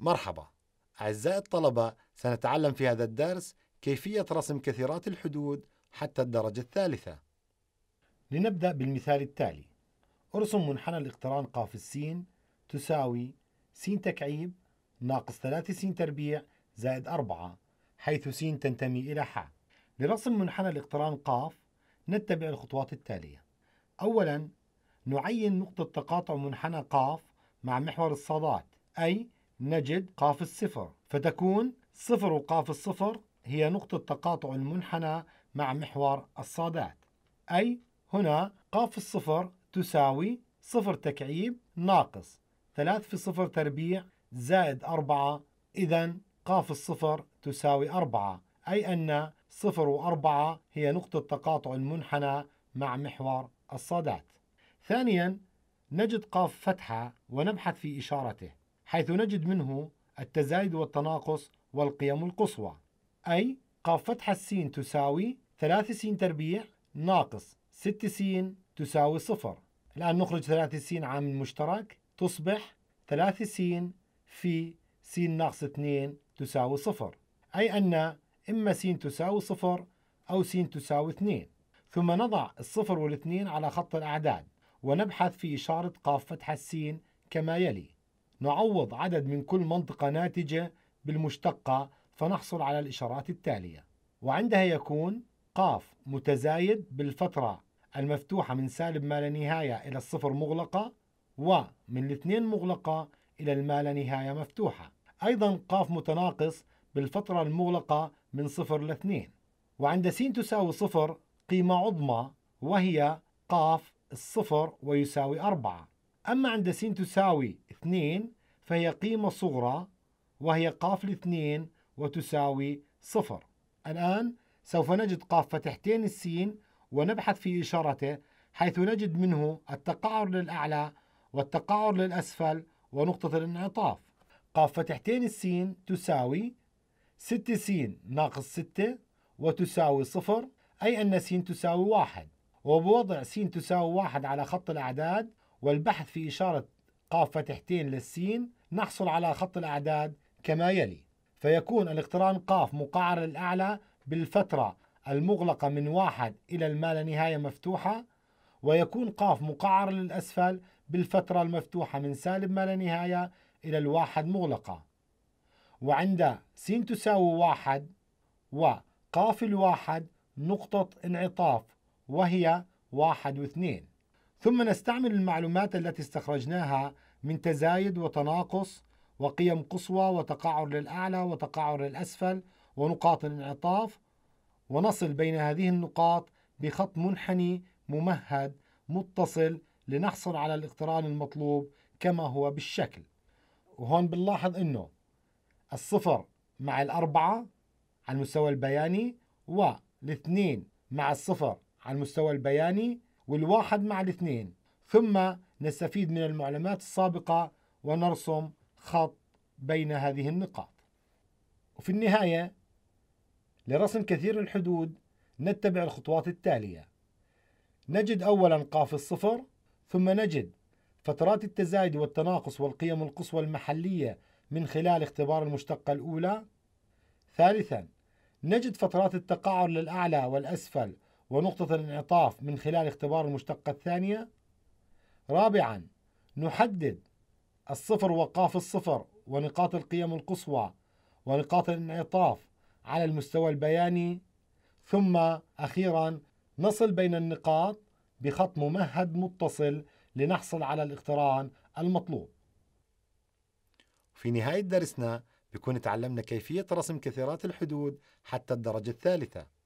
مرحبا أعزائي الطلبة سنتعلم في هذا الدرس كيفية رسم كثيرات الحدود حتى الدرجة الثالثة لنبدأ بالمثال التالي ارسم منحنى الاقتران قاف السين تساوي س تكعيب ناقص 3 س تربيع زائد 4 حيث س تنتمي إلى ح لرسم منحنى الاقتران قاف نتبع الخطوات التالية أولا نعين نقطة تقاطع منحنى قاف مع محور الصادات أي نجد قاف الصفر فتكون صفر وقاف الصفر هي نقطة تقاطع المنحنى مع محور الصادات أي هنا قاف الصفر تساوي صفر تكعيب ناقص ثلاث في صفر تربيع زائد أربعة إذا قاف الصفر تساوي أربعة أي أن صفر وأربعة هي نقطة تقاطع المنحنى مع محور الصادات ثانيا نجد قاف فتحة ونبحث في إشارته حيث نجد منه التزايد والتناقص والقيم القصوى أي قاف فتحة السين تساوي 3 س تربيع ناقص 6 س تساوي صفر الآن نخرج 3 س عامل مشترك تصبح 3 س في س ناقص 2 تساوي صفر أي أن إما س تساوي صفر أو س تساوي 2 ثم نضع الصفر والاثنين على خط الأعداد ونبحث في إشارة قاف فتحة السين كما يلي نعوض عدد من كل منطقة ناتجة بالمشتقة فنحصل على الإشارات التالية وعندها يكون قاف متزايد بالفترة المفتوحة من سالب ما لا نهاية إلى الصفر مغلقة ومن الاثنين مغلقة إلى ما لا نهاية مفتوحة أيضا قاف متناقص بالفترة المغلقة من صفر لاثنين وعند س تساوي صفر قيمة عظمى وهي قاف الصفر ويساوي أربعة أما عند س تساوي 2 فهي قيمة صغرى وهي قاف الاثنين وتساوي صفر الآن سوف نجد قاف فتحتين السين ونبحث في إشارته حيث نجد منه التقعر للأعلى والتقعر للأسفل ونقطة الانعطاف قاف فتحتين السين تساوي 6 س ناقص 6 وتساوي صفر أي أن س تساوي واحد وبوضع س تساوي واحد على خط الأعداد والبحث في إشارة قاف فتحتين للسين نحصل على خط الأعداد كما يلي فيكون الاقتران قاف مقعر للأعلى بالفترة المغلقة من واحد إلى المال نهاية مفتوحة ويكون قاف مقعر للأسفل بالفترة المفتوحة من سالب ما لا نهاية إلى الواحد مغلقة وعند س تساوي واحد وقاف الواحد نقطة انعطاف وهي واحد واثنين ثم نستعمل المعلومات التي استخرجناها من تزايد وتناقص وقيم قصوى وتقعر للأعلى وتقعر للأسفل ونقاط الانعطاف ونصل بين هذه النقاط بخط منحني ممهد متصل لنحصل على الاقتران المطلوب كما هو بالشكل وهون بنلاحظ انه الصفر مع الأربعة على المستوى البياني والاثنين مع الصفر على المستوى البياني والواحد مع الاثنين ثم نستفيد من المعلومات السابقة ونرسم خط بين هذه النقاط وفي النهاية لرسم كثير الحدود نتبع الخطوات التالية نجد أولا قاف الصفر ثم نجد فترات التزايد والتناقص والقيم القصوى المحلية من خلال اختبار المشتقة الأولى ثالثا نجد فترات التقاعر للأعلى والأسفل ونقطة الانعطاف من خلال اختبار المشتقة الثانية رابعا نحدد الصفر وقاف الصفر ونقاط القيم القصوى ونقاط الانعطاف على المستوى البياني ثم أخيرا نصل بين النقاط بخط ممهد متصل لنحصل على الاقتران المطلوب في نهاية درسنا بكون تعلمنا كيفية رسم كثيرات الحدود حتى الدرجة الثالثة